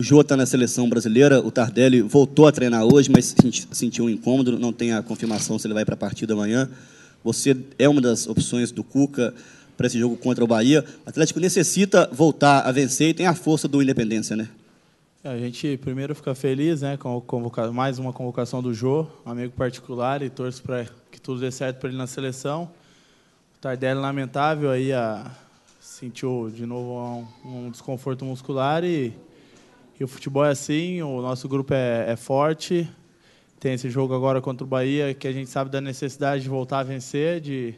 O Jô está na seleção brasileira, o Tardelli voltou a treinar hoje, mas sentiu um incômodo, não tem a confirmação se ele vai para a partida amanhã. Você é uma das opções do Cuca para esse jogo contra o Bahia. O Atlético necessita voltar a vencer e tem a força do Independência, né? A gente primeiro fica feliz né, com mais uma convocação do Jô, amigo particular, e torço para que tudo dê certo para ele na seleção. O Tardelli, lamentável, aí a... sentiu de novo um, um desconforto muscular e e o futebol é assim, o nosso grupo é, é forte. Tem esse jogo agora contra o Bahia, que a gente sabe da necessidade de voltar a vencer, de,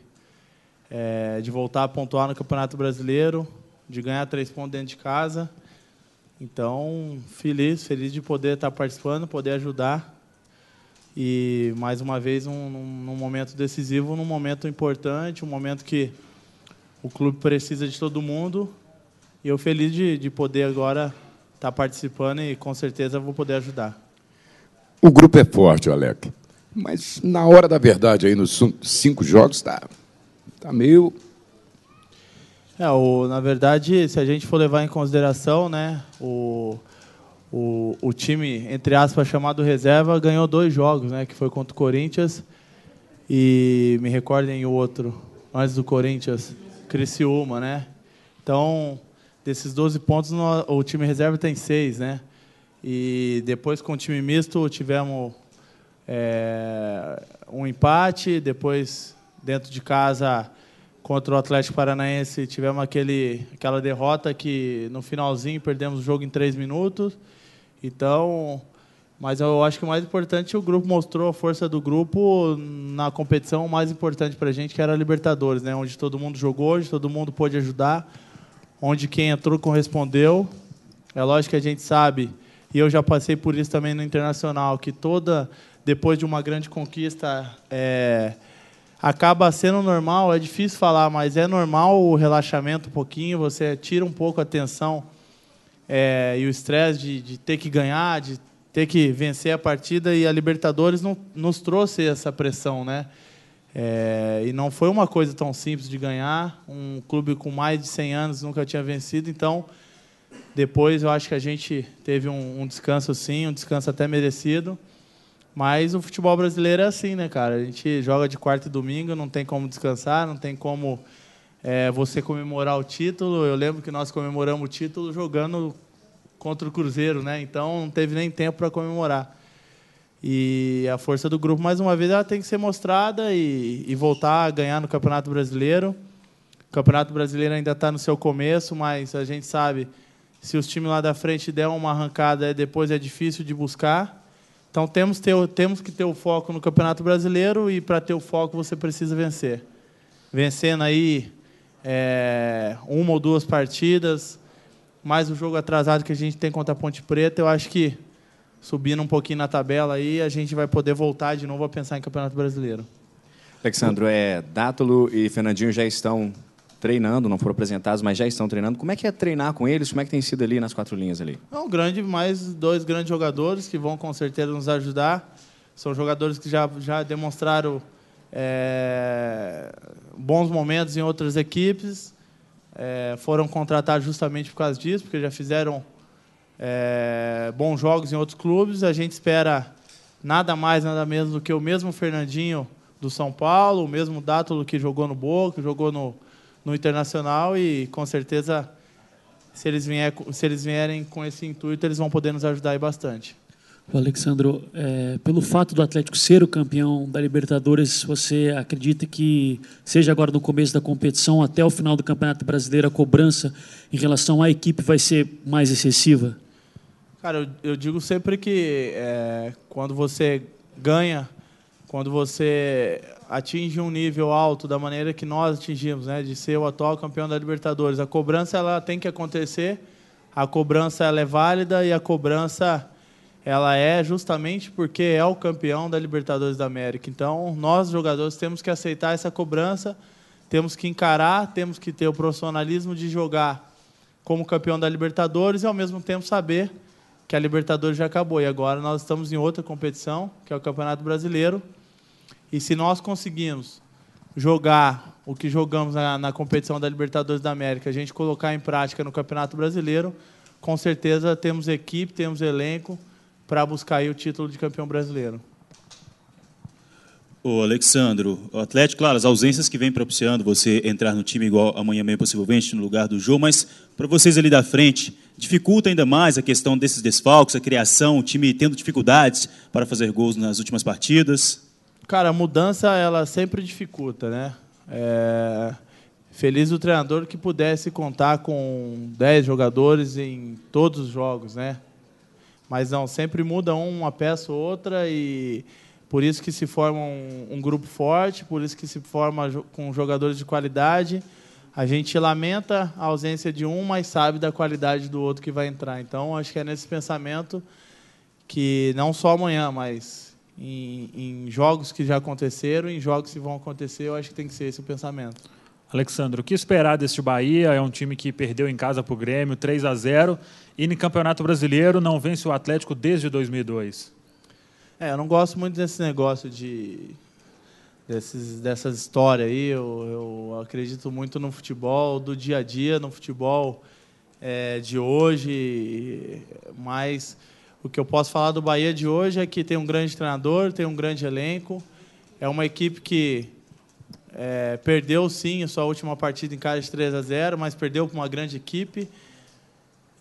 é, de voltar a pontuar no Campeonato Brasileiro, de ganhar três pontos dentro de casa. Então, feliz, feliz de poder estar participando, poder ajudar. E, mais uma vez, num, momento decisivo, num momento importante, um momento que o clube precisa de todo mundo. E eu feliz de, de poder agora estar tá participando e com certeza vou poder ajudar. O grupo é forte, Alec. Mas na hora da verdade, aí nos cinco jogos, está tá meio. É, o, na verdade, se a gente for levar em consideração, né, o, o, o time, entre aspas, chamado reserva, ganhou dois jogos, né, que foi contra o Corinthians e, me recordem o outro, antes do Corinthians, Criciúma, né? Então, desses 12 pontos, o time reserva tem seis, né? E depois com o time misto tivemos é, um empate, depois dentro de casa contra o Atlético Paranaense tivemos aquele, aquela derrota que no finalzinho perdemos o jogo em três minutos. Então, mas eu acho que o mais importante o grupo mostrou a força do grupo na competição mais importante para a gente que era a Libertadores, né? Onde todo mundo jogou, onde todo mundo pôde ajudar onde quem entrou correspondeu. É lógico que a gente sabe, e eu já passei por isso também no internacional, que toda depois de uma grande conquista é, acaba sendo normal. É difícil falar, mas é normal o relaxamento um pouquinho. Você tira um pouco a tensão é, e o estresse de, de ter que ganhar, de ter que vencer a partida. E a Libertadores não, nos trouxe essa pressão, né? É, e não foi uma coisa tão simples de ganhar. Um clube com mais de 100 anos nunca tinha vencido, então depois eu acho que a gente teve um, um descanso sim, um descanso até merecido. Mas o futebol brasileiro é assim, né, cara? A gente joga de quarta e domingo, não tem como descansar, não tem como é, você comemorar o título. Eu lembro que nós comemoramos o título jogando contra o Cruzeiro, né? Então não teve nem tempo para comemorar. E a força do grupo, mais uma vez, ela tem que ser mostrada e, e voltar a ganhar no Campeonato Brasileiro. O Campeonato Brasileiro ainda está no seu começo, mas a gente sabe se os times lá da frente der uma arrancada, é depois é difícil de buscar. Então temos, ter, temos que ter o foco no Campeonato Brasileiro e para ter o foco você precisa vencer. Vencendo aí é, uma ou duas partidas, mais o jogo atrasado que a gente tem contra a Ponte Preta, eu acho que subindo um pouquinho na tabela aí, a gente vai poder voltar de novo a pensar em Campeonato Brasileiro. Alexandro, é, Dátulo e Fernandinho já estão treinando, não foram apresentados, mas já estão treinando. Como é que é treinar com eles? Como é que tem sido ali nas quatro linhas ali? É um grande, mais dois grandes jogadores que vão com certeza nos ajudar. São jogadores que já, já demonstraram é, bons momentos em outras equipes. É, foram contratados justamente por causa disso, porque já fizeram é, bons jogos em outros clubes. A gente espera nada mais, nada menos do que o mesmo Fernandinho do São Paulo, o mesmo Dátolo que jogou no Boca, jogou no, no Internacional e com certeza se eles, vier, se eles vierem com esse intuito, eles vão poder nos ajudar aí bastante. Alexandro, é, pelo fato do Atlético ser o campeão da Libertadores, você acredita que, seja agora no começo da competição, até o final do Campeonato Brasileiro, a cobrança em relação à equipe vai ser mais excessiva? Cara, eu, eu digo sempre que é, quando você ganha, quando você atinge um nível alto da maneira que nós atingimos, né, de ser o atual campeão da Libertadores, a cobrança ela tem que acontecer, a cobrança ela é válida e a cobrança ela é justamente porque é o campeão da Libertadores da América. Então, nós jogadores temos que aceitar essa cobrança, temos que encarar, temos que ter o profissionalismo de jogar como campeão da Libertadores e ao mesmo tempo saber que a Libertadores já acabou e agora nós estamos em outra competição, que é o Campeonato Brasileiro. E se nós conseguirmos jogar o que jogamos na, na competição da Libertadores da América, a gente colocar em prática no Campeonato Brasileiro, com certeza temos equipe, temos elenco para buscar o título de campeão brasileiro. Ô, Alexandro, o Atlético, claro, as ausências que vem propiciando você entrar no time igual amanhã mesmo, possivelmente, no lugar do jogo, mas para vocês ali da frente, dificulta ainda mais a questão desses desfalques, a criação, o time tendo dificuldades para fazer gols nas últimas partidas? Cara, a mudança, ela sempre dificulta, né? É... Feliz o treinador que pudesse contar com 10 jogadores em todos os jogos, né? Mas não, sempre muda uma peça ou outra e por isso que se forma um, um grupo forte, por isso que se forma jo com jogadores de qualidade. A gente lamenta a ausência de um, mas sabe da qualidade do outro que vai entrar. Então, acho que é nesse pensamento que não só amanhã, mas em, em jogos que já aconteceram, em jogos que vão acontecer, eu acho que tem que ser esse o pensamento. Alexandre, o que esperar deste Bahia? É um time que perdeu em casa para o Grêmio 3 a 0 e no Campeonato Brasileiro não vence o Atlético desde 2002. É, eu não gosto muito desse negócio de desses, dessas histórias aí. Eu, eu, acredito muito no futebol do dia a dia, no futebol é, de hoje. Mas o que eu posso falar do Bahia de hoje é que tem um grande treinador, tem um grande elenco. É uma equipe que é, perdeu sim a sua última partida em casa de 3 a 0, mas perdeu para uma grande equipe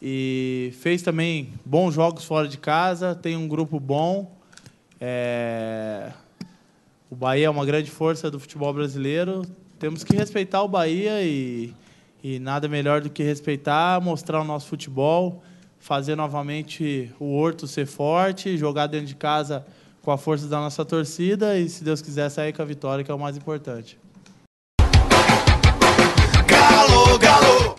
e fez também bons jogos fora de casa. Tem um grupo bom é... O Bahia é uma grande força do futebol brasileiro. Temos que respeitar o Bahia e, e nada melhor do que respeitar, mostrar o nosso futebol, fazer novamente o Horto ser forte, jogar dentro de casa com a força da nossa torcida e, se Deus quiser, sair com a vitória, que é o mais importante. Galo, galo!